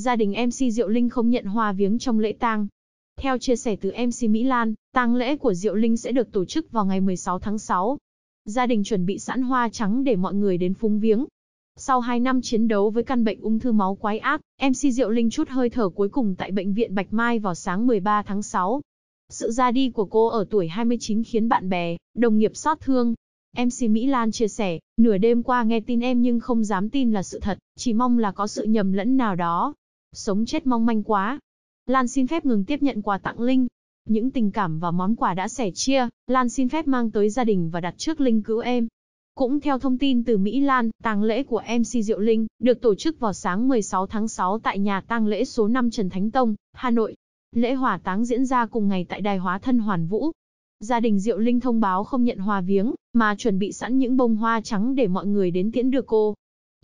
gia đình MC Diệu Linh không nhận hoa viếng trong lễ tang. Theo chia sẻ từ MC Mỹ Lan, tang lễ của Diệu Linh sẽ được tổ chức vào ngày 16 tháng 6. Gia đình chuẩn bị sẵn hoa trắng để mọi người đến phúng viếng. Sau 2 năm chiến đấu với căn bệnh ung thư máu quái ác, MC Diệu Linh chút hơi thở cuối cùng tại bệnh viện Bạch Mai vào sáng 13 tháng 6. Sự ra đi của cô ở tuổi 29 khiến bạn bè, đồng nghiệp xót thương. MC Mỹ Lan chia sẻ, nửa đêm qua nghe tin em nhưng không dám tin là sự thật, chỉ mong là có sự nhầm lẫn nào đó, Sống chết mong manh quá. Lan xin phép ngừng tiếp nhận quà tặng Linh. Những tình cảm và món quà đã sẻ chia, Lan xin phép mang tới gia đình và đặt trước Linh cứu em. Cũng theo thông tin từ Mỹ Lan, tang lễ của MC Diệu Linh được tổ chức vào sáng 16 tháng 6 tại nhà tang lễ số 5 Trần Thánh Tông, Hà Nội. Lễ hỏa táng diễn ra cùng ngày tại Đài Hóa Thân Hoàn Vũ. Gia đình Diệu Linh thông báo không nhận hòa viếng, mà chuẩn bị sẵn những bông hoa trắng để mọi người đến tiễn đưa cô.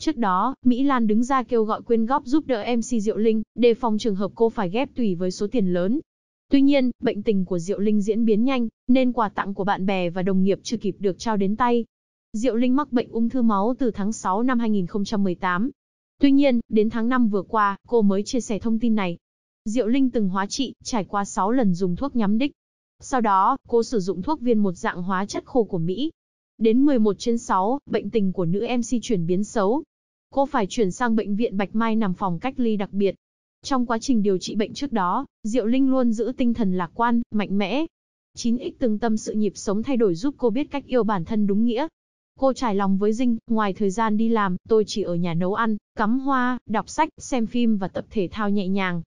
Trước đó, Mỹ Lan đứng ra kêu gọi quyên góp giúp đỡ MC Diệu Linh, đề phòng trường hợp cô phải ghép tùy với số tiền lớn. Tuy nhiên, bệnh tình của Diệu Linh diễn biến nhanh, nên quà tặng của bạn bè và đồng nghiệp chưa kịp được trao đến tay. Diệu Linh mắc bệnh ung thư máu từ tháng 6 năm 2018. Tuy nhiên, đến tháng 5 vừa qua, cô mới chia sẻ thông tin này. Diệu Linh từng hóa trị, trải qua 6 lần dùng thuốc nhắm đích. Sau đó, cô sử dụng thuốc viên một dạng hóa chất khô của Mỹ, Đến 11 trên 6, bệnh tình của nữ MC chuyển biến xấu. Cô phải chuyển sang bệnh viện Bạch Mai nằm phòng cách ly đặc biệt. Trong quá trình điều trị bệnh trước đó, Diệu Linh luôn giữ tinh thần lạc quan, mạnh mẽ. 9X từng tâm sự nhịp sống thay đổi giúp cô biết cách yêu bản thân đúng nghĩa. Cô trải lòng với Dinh, ngoài thời gian đi làm, tôi chỉ ở nhà nấu ăn, cắm hoa, đọc sách, xem phim và tập thể thao nhẹ nhàng.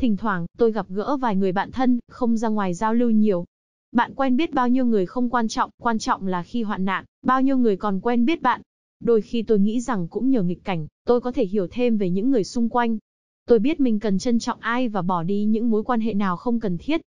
Thỉnh thoảng, tôi gặp gỡ vài người bạn thân, không ra ngoài giao lưu nhiều, bạn quen biết bao nhiêu người không quan trọng, quan trọng là khi hoạn nạn, bao nhiêu người còn quen biết bạn. Đôi khi tôi nghĩ rằng cũng nhờ nghịch cảnh, tôi có thể hiểu thêm về những người xung quanh. Tôi biết mình cần trân trọng ai và bỏ đi những mối quan hệ nào không cần thiết,